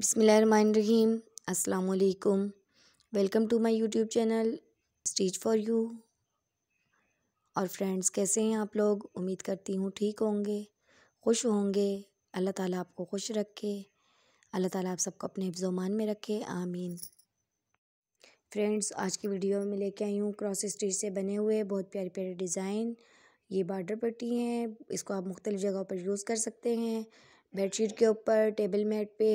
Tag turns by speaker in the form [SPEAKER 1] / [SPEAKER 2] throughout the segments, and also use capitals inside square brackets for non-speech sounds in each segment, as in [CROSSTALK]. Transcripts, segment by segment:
[SPEAKER 1] बसमीम अल्लाम welcome to my YouTube channel stitch for you और फ्रेंड्स कैसे हैं आप लोग उम्मीद करती हूँ ठीक होंगे खुश होंगे अल्लाह ताला आपको खुश रखे अल्लाह ताला आप सबको अपने हिफ्जोमान में रखे आमीन फ्रेंड्स आज की वीडियो में लेके आई हूँ क्रॉस स्टिच से बने हुए बहुत प्यारे प्यारे डिज़ाइन ये बार्डर पट्टी हैं इसको आप मुख्तलिफ़ जगहों पर यूज़ कर सकते हैं बेडशीट के ऊपर टेबल मेट पे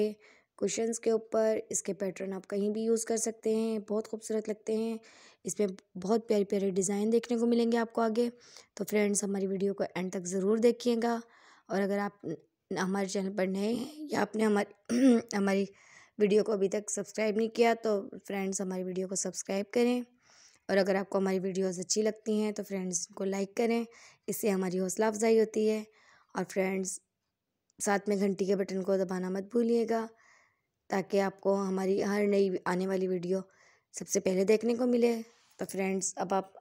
[SPEAKER 1] क्वेश्चन के ऊपर इसके पैटर्न आप कहीं भी यूज़ कर सकते हैं बहुत खूबसूरत लगते हैं इसमें बहुत प्यारे प्यारे डिज़ाइन देखने को मिलेंगे आपको आगे तो फ्रेंड्स हमारी वीडियो को एंड तक ज़रूर देखिएगा और अगर आप हमारे चैनल पर नए हैं या आपने [CLEARS THROAT] हमारी हमारी वीडियो को अभी तक सब्सक्राइब नहीं किया तो फ्रेंड्स हमारी वीडियो को सब्सक्राइब करें और अगर आपको हमारी वीडियोज़ अच्छी लगती हैं तो फ्रेंड्स को लाइक करें इससे हमारी हौसला अफजाई होती है और फ्रेंड्स साथ में घंटी के बटन को दबाना मत भूलिएगा ताकि आपको हमारी हर नई आने वाली वीडियो सबसे पहले देखने को मिले तो फ्रेंड्स अब आप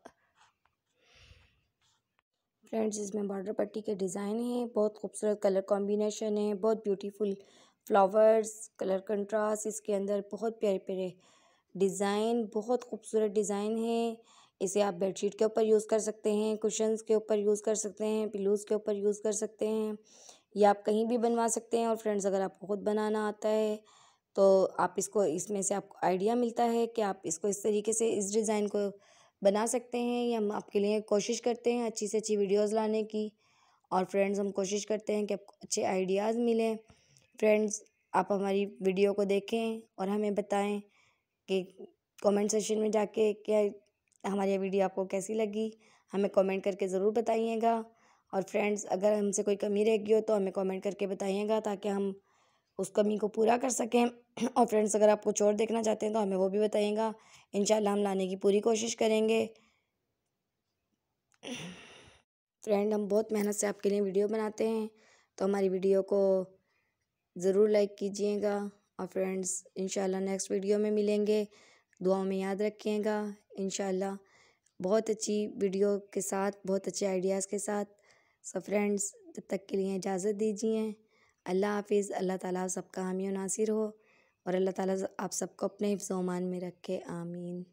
[SPEAKER 1] फ्रेंड्स इसमें बॉर्डर पट्टी के डिज़ाइन हैं बहुत खूबसूरत कलर कॉम्बिनेशन है बहुत ब्यूटीफुल फ्लावर्स कलर कंट्रास्ट इसके अंदर बहुत प्यारे प्यारे डिज़ाइन बहुत खूबसूरत डिज़ाइन है इसे आप बेडशीट के ऊपर यूज़ कर सकते हैं कुशंस के ऊपर यूज़ कर सकते हैं पिलूज़ के ऊपर यूज़ कर सकते हैं या आप कहीं भी बनवा सकते हैं और फ्रेंड्स अगर आपको खुद बनाना आता है तो आप इसको इसमें से आपको आइडिया मिलता है कि आप इसको इस तरीके से इस डिज़ाइन को बना सकते हैं या हम आपके लिए कोशिश करते हैं अच्छी से अच्छी वीडियोस लाने की और फ्रेंड्स हम कोशिश करते हैं कि आपको अच्छे आइडियाज़ मिलें फ्रेंड्स आप हमारी वीडियो को देखें और हमें बताएं कि कमेंट सेशन में जाके क्या हमारी वीडियो आपको कैसी लगी हमें कमेंट करके ज़रूर बताइएगा और फ्रेंड्स अगर हमसे कोई कमी रहेगी हो तो हमें कमेंट करके बताइएगा ताकि हम उस कमी को पूरा कर सकें [CLEARS THROAT] और फ्रेंड्स अगर आप कुछ और देखना चाहते हैं तो हमें वो भी बताइएगा इन हम लाने की पूरी कोशिश करेंगे [CLEARS THROAT] फ्रेंड हम बहुत मेहनत से आपके लिए वीडियो बनाते हैं तो हमारी वीडियो को ज़रूर लाइक कीजिएगा और फ्रेंड्स इंशाल्लाह नेक्स्ट वीडियो में मिलेंगे दुआओं में याद रखिएगा इंशाल्लाह बहुत अच्छी वीडियो के साथ बहुत अच्छे आइडियाज़ के साथ सब फ्रेंड्स तब तक के लिए इजाज़त दीजिए अल्लाह हाफिज़ अल्लाह ताला सबका हामी और नासिर हो और अल्लाह ताला आप सबको अपने हिफ्ज़ अमान में रखे आमीन